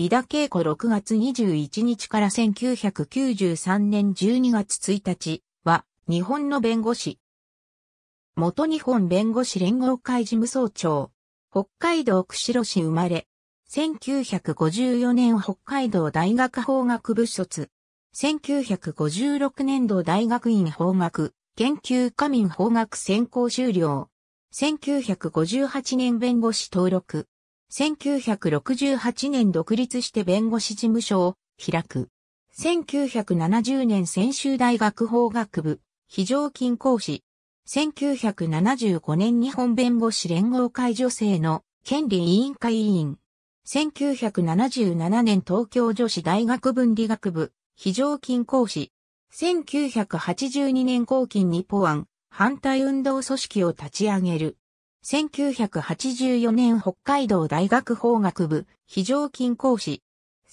井田恵子6月21日から1993年12月1日は日本の弁護士。元日本弁護士連合会事務総長。北海道釧路市生まれ。1954年北海道大学法学部卒。1956年度大学院法学研究科民法学専攻修了。1958年弁護士登録。1968年独立して弁護士事務所を開く。1970年専修大学法学部、非常勤講師。1975年日本弁護士連合会女性の権利委員会委員。1977年東京女子大学文理学部、非常勤講師。1982年後勤にポアン、反対運動組織を立ち上げる。1984年北海道大学法学部非常勤講師。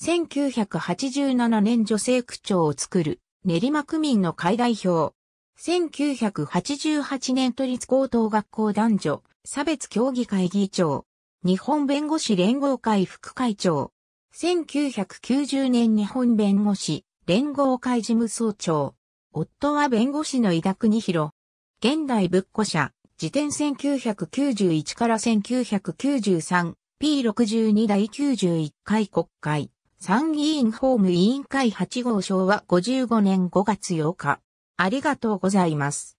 1987年女性区長を作る練馬区民の会代表。1988年都立高等学校男女差別協議会議長。日本弁護士連合会副会長。1990年日本弁護士連合会事務総長。夫は弁護士の井田国広。現代仏庫社時点1991から 1993P62 第91回国会参議院法務委員会8号昭和55年5月8日ありがとうございます。